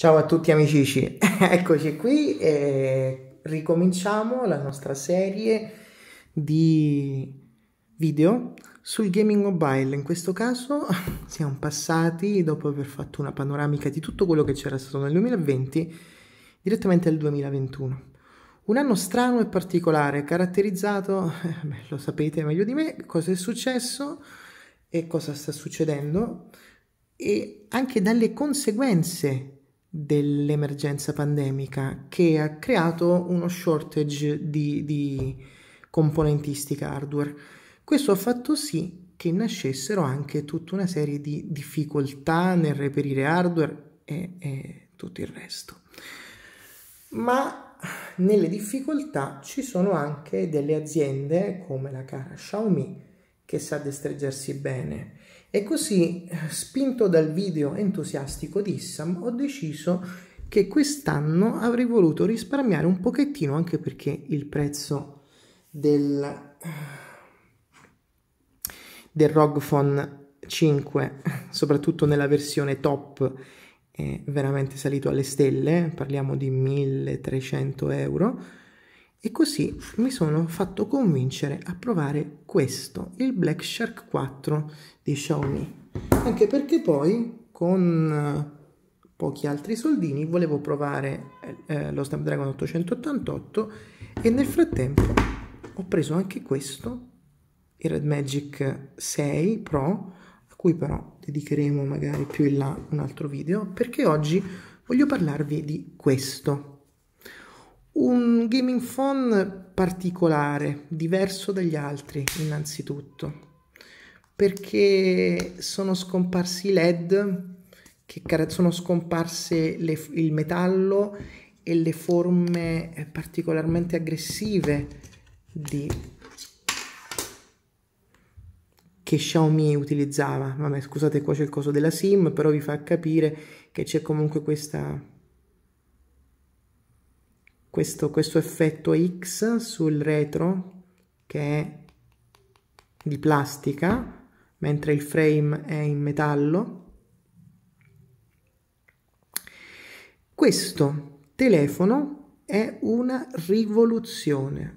Ciao a tutti amici, eccoci qui e ricominciamo la nostra serie di video sul gaming mobile. In questo caso siamo passati, dopo aver fatto una panoramica di tutto quello che c'era stato nel 2020, direttamente al 2021. Un anno strano e particolare, caratterizzato, beh, lo sapete meglio di me, cosa è successo e cosa sta succedendo e anche dalle conseguenze dell'emergenza pandemica che ha creato uno shortage di, di componentistica hardware. Questo ha fatto sì che nascessero anche tutta una serie di difficoltà nel reperire hardware e, e tutto il resto. Ma nelle difficoltà ci sono anche delle aziende come la cara Xiaomi che sa destreggersi bene e così, spinto dal video entusiastico di Issam, ho deciso che quest'anno avrei voluto risparmiare un pochettino anche perché il prezzo del, del ROG Phone 5, soprattutto nella versione top, è veramente salito alle stelle, parliamo di 1300 euro e così mi sono fatto convincere a provare questo, il Black Shark 4 di Xiaomi. Anche perché poi con eh, pochi altri soldini volevo provare eh, eh lo Snapdragon 888 e nel frattempo ho preso anche questo, il Red Magic 6 Pro, a cui però dedicheremo magari più in là un altro video, perché oggi voglio parlarvi di questo un gaming phone particolare, diverso dagli altri innanzitutto, perché sono scomparsi i led, che sono scomparse le, il metallo e le forme eh, particolarmente aggressive di che Xiaomi utilizzava. Vabbè, scusate, qua c'è il coso della SIM, però vi fa capire che c'è comunque questa questo, questo effetto X sul retro che è di plastica, mentre il frame è in metallo. Questo telefono è una rivoluzione.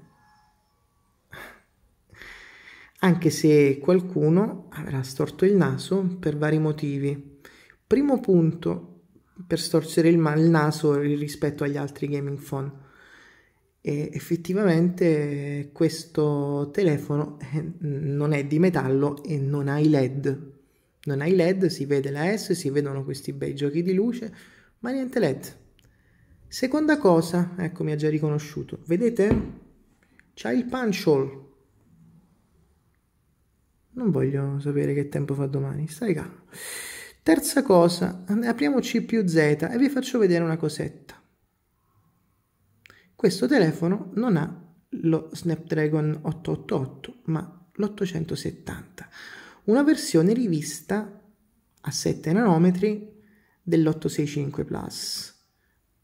Anche se qualcuno avrà storto il naso per vari motivi. Primo punto, per storcere il, il naso rispetto agli altri gaming phone e effettivamente questo telefono eh, non è di metallo e non ha i led non ha i led si vede la S si vedono questi bei giochi di luce ma niente led seconda cosa ecco mi ha già riconosciuto vedete c'ha il punch hole non voglio sapere che tempo fa domani stai calmo terza cosa apriamo C più Z e vi faccio vedere una cosetta questo telefono non ha lo Snapdragon 888, ma l'870, una versione rivista a 7 nanometri dell'865 Plus,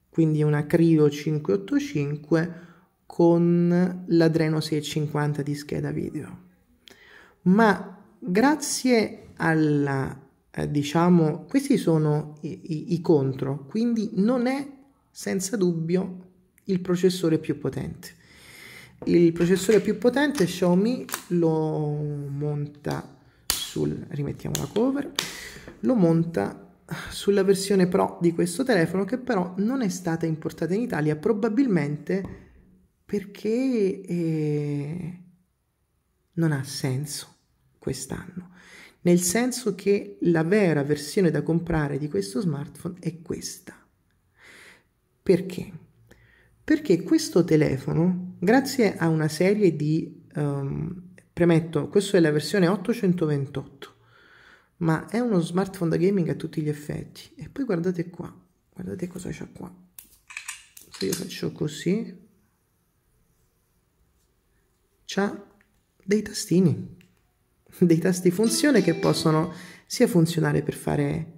quindi una Cryo 585 con l'Adreno 650 di scheda video. Ma grazie alla eh, diciamo, questi sono i, i, i contro, quindi non è senza dubbio il processore più potente. Il processore più potente Xiaomi lo monta sul rimettiamo la cover, lo monta sulla versione Pro di questo telefono che però non è stata importata in Italia probabilmente perché eh, non ha senso quest'anno. Nel senso che la vera versione da comprare di questo smartphone è questa. Perché? perché questo telefono, grazie a una serie di... Um, premetto, questa è la versione 828, ma è uno smartphone da gaming a tutti gli effetti. E poi guardate qua, guardate cosa c'è qua. Se io faccio così, c'ha dei tastini, dei tasti funzione che possono sia funzionare per fare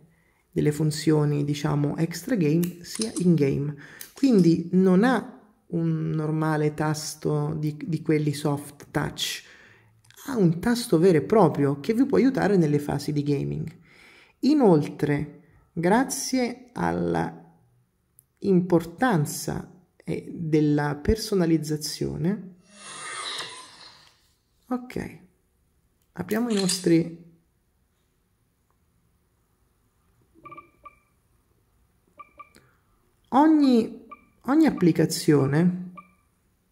delle funzioni diciamo extra game sia in game quindi non ha un normale tasto di, di quelli soft touch ha un tasto vero e proprio che vi può aiutare nelle fasi di gaming inoltre grazie alla importanza eh, della personalizzazione ok apriamo i nostri Ogni, ogni applicazione,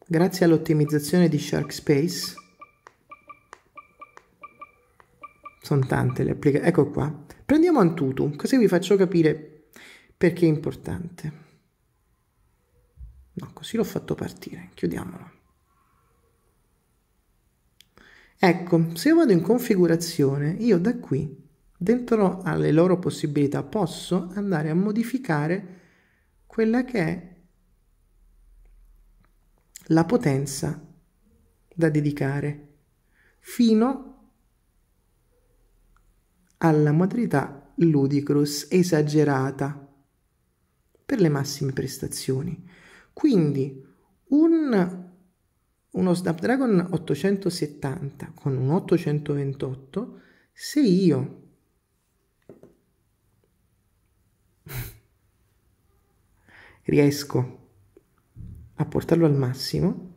grazie all'ottimizzazione di Sharkspace, sono tante le applicazioni, ecco qua, prendiamo Antutu, così vi faccio capire perché è importante. No, così l'ho fatto partire, chiudiamolo. Ecco, se io vado in configurazione, io da qui, dentro alle loro possibilità, posso andare a modificare quella che è la potenza da dedicare fino alla modalità ludicrus esagerata per le massime prestazioni. Quindi un, uno Snapdragon 870 con un 828, se io riesco a portarlo al massimo,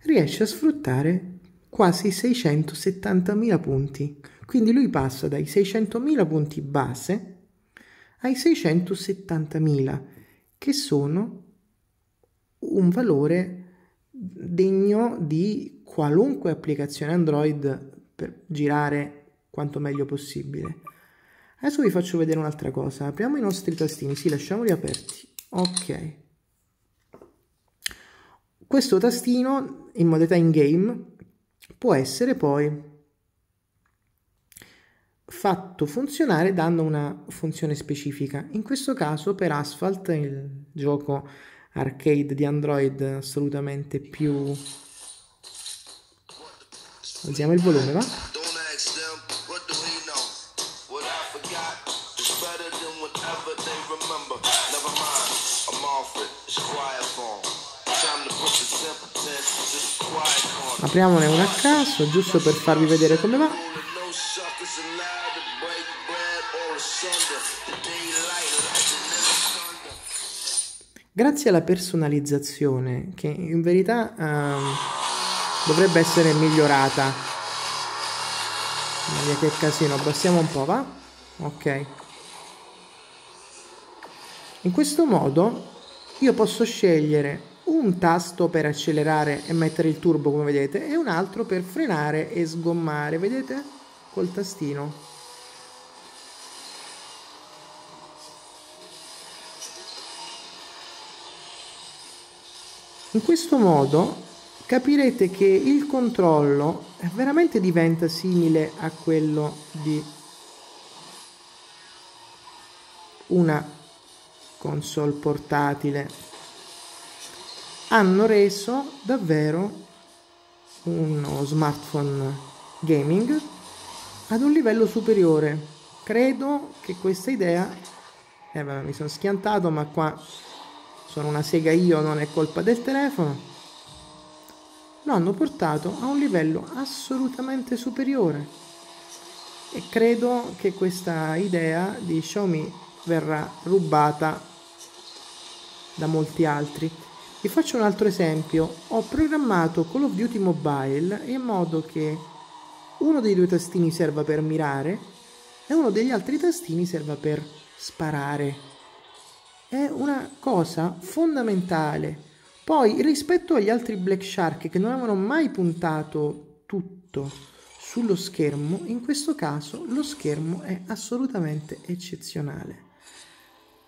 riesce a sfruttare quasi 670.000 punti. Quindi lui passa dai 600.000 punti base ai 670.000, che sono un valore degno di qualunque applicazione Android per girare quanto meglio possibile. Adesso vi faccio vedere un'altra cosa. Apriamo i nostri tastini, sì, lasciamoli aperti ok questo tastino in modalità in game può essere poi fatto funzionare dando una funzione specifica in questo caso per asphalt il gioco arcade di android assolutamente più alziamo il volume va apriamone una a caso giusto per farvi vedere come va grazie alla personalizzazione che in verità eh, dovrebbe essere migliorata Maria che casino abbassiamo un po' va? ok in questo modo io posso scegliere un tasto per accelerare e mettere il turbo come vedete e un altro per frenare e sgommare vedete col tastino in questo modo capirete che il controllo veramente diventa simile a quello di una console portatile hanno reso davvero uno smartphone gaming ad un livello superiore. Credo che questa idea, eh, vabbè, mi sono schiantato, ma qua sono una sega io, non è colpa del telefono, lo hanno portato a un livello assolutamente superiore. E credo che questa idea di Xiaomi verrà rubata da molti altri. Vi faccio un altro esempio, ho programmato Call of Duty Mobile in modo che uno dei due tastini serva per mirare e uno degli altri tastini serva per sparare. È una cosa fondamentale. Poi rispetto agli altri Black Shark che non avevano mai puntato tutto sullo schermo, in questo caso lo schermo è assolutamente eccezionale.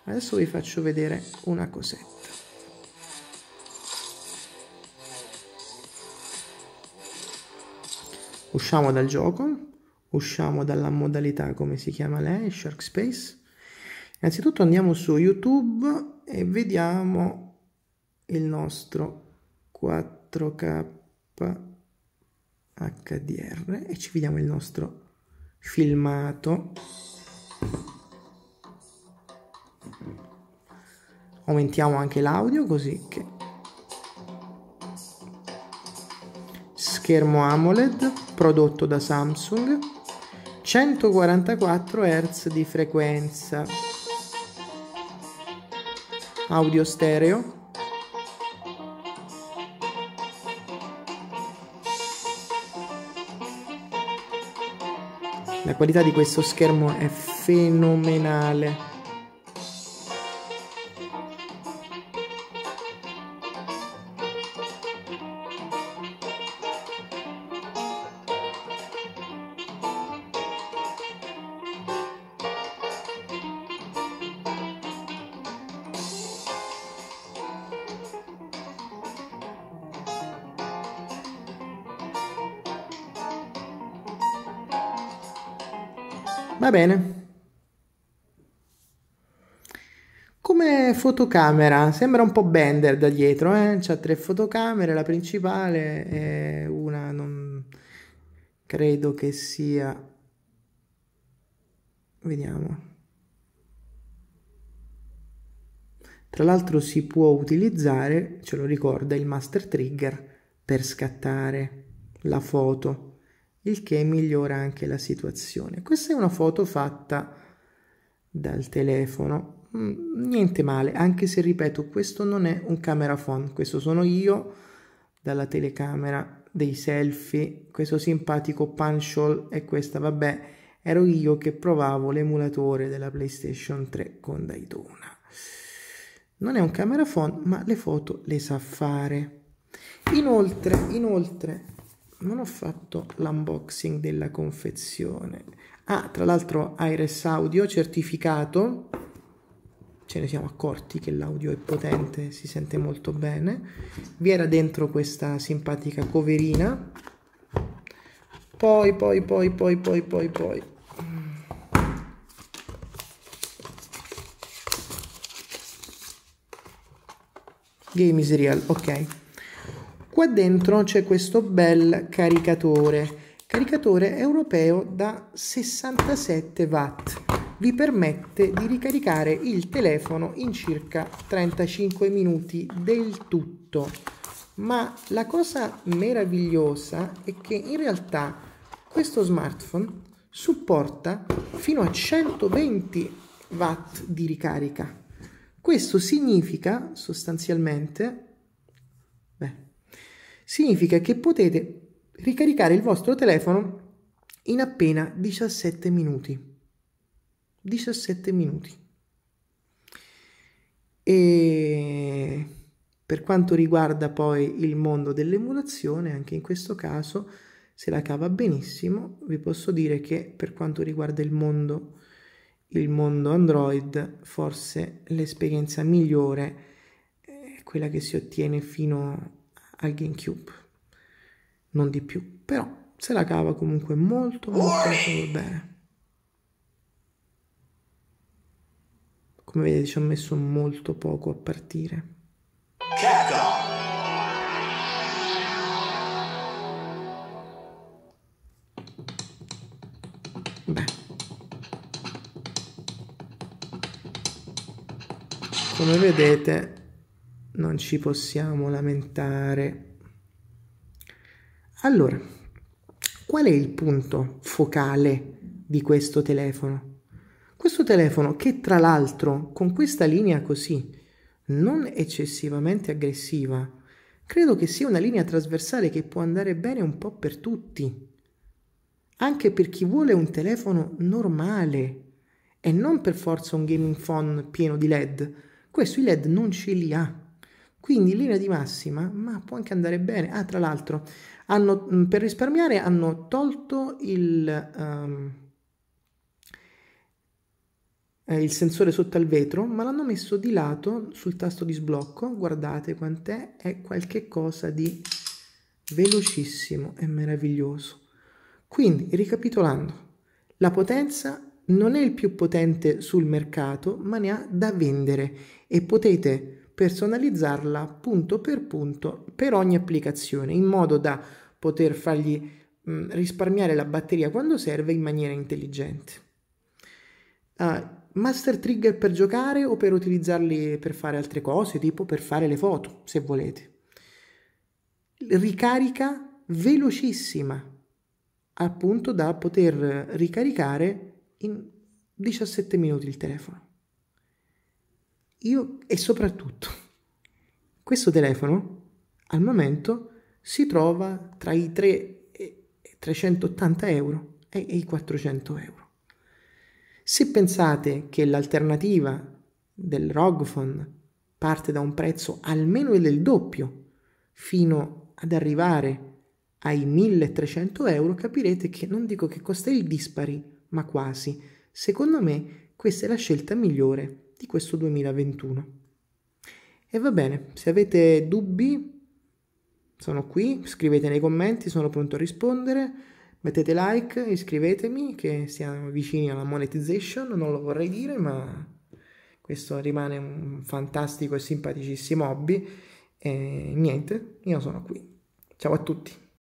Adesso vi faccio vedere una cosetta. usciamo dal gioco, usciamo dalla modalità come si chiama lei, Shark Space. Innanzitutto andiamo su YouTube e vediamo il nostro 4K HDR e ci vediamo il nostro filmato. Aumentiamo anche l'audio così che schermo AMOLED prodotto da Samsung, 144 Hz di frequenza, audio stereo, La qualità di questo schermo è fenomenale. Va bene. Come fotocamera, sembra un po' Bender da dietro, eh? C'ha tre fotocamere, la principale è una non credo che sia Vediamo. Tra l'altro si può utilizzare, ce lo ricorda il master trigger per scattare la foto il che migliora anche la situazione. Questa è una foto fatta dal telefono, mm, niente male, anche se ripeto, questo non è un camera phone, questo sono io dalla telecamera dei selfie, questo simpatico punchhole e questa, vabbè, ero io che provavo l'emulatore della PlayStation 3 con Daytona. Non è un camera phone, ma le foto le sa fare. Inoltre, inoltre, non ho fatto l'unboxing della confezione. Ah, tra l'altro Iris Audio certificato, ce ne siamo accorti che l'audio è potente, si sente molto bene. Vi era dentro questa simpatica coverina. Poi, poi, poi, poi, poi, poi, poi. Game is real, ok. Qua dentro c'è questo bel caricatore. Caricatore europeo da 67 watt. Vi permette di ricaricare il telefono in circa 35 minuti del tutto. Ma la cosa meravigliosa è che in realtà questo smartphone supporta fino a 120 watt di ricarica. Questo significa sostanzialmente significa che potete ricaricare il vostro telefono in appena 17 minuti. 17 minuti. E per quanto riguarda poi il mondo dell'emulazione, anche in questo caso se la cava benissimo. Vi posso dire che per quanto riguarda il mondo, il mondo Android, forse l'esperienza migliore è quella che si ottiene fino al GameCube, non di più, però se la cava comunque molto molto, molto bene. Come vedete ci ho messo molto poco a partire. Beh. Come vedete non ci possiamo lamentare. Allora, qual è il punto focale di questo telefono? Questo telefono che tra l'altro con questa linea così non eccessivamente aggressiva, credo che sia una linea trasversale che può andare bene un po' per tutti, anche per chi vuole un telefono normale e non per forza un gaming phone pieno di LED. Questo i LED non ce li ha. Quindi in mm. linea di massima, ma può anche andare bene. Ah, tra l'altro, hanno, mm, per risparmiare hanno tolto il, um, eh, il sensore sotto al vetro, ma l'hanno messo di lato sul tasto di sblocco. Guardate quant'è, è qualche cosa di velocissimo e meraviglioso. Quindi, ricapitolando, la potenza non è il più potente sul mercato, ma ne ha da vendere e potete personalizzarla punto per punto per ogni applicazione in modo da poter fargli mh, mm, risparmiare la batteria quando serve in maniera intelligente. Uh, master trigger per giocare o per utilizzarli per fare altre cose, tipo per fare le foto, se volete. Ricarica velocissima, appunto da poter ricaricare in 17 minuti il telefono. Io e soprattutto, questo telefono al momento si trova tra i 3, 380 euro e i 400 euro. Se pensate che l'alternativa del ROGFON parte da un prezzo almeno del doppio fino ad arrivare ai 1300 euro, capirete che non dico che costa il dispari, ma quasi. Secondo me questa è la scelta migliore di questo 2021. E va bene, se avete dubbi, sono qui, scrivete nei commenti, sono pronto a rispondere. Mettete like, iscrivetemi, che siamo vicini alla monetization, non lo vorrei dire, ma questo rimane un fantastico e simpaticissimo hobby. E niente, io sono qui. Ciao a tutti.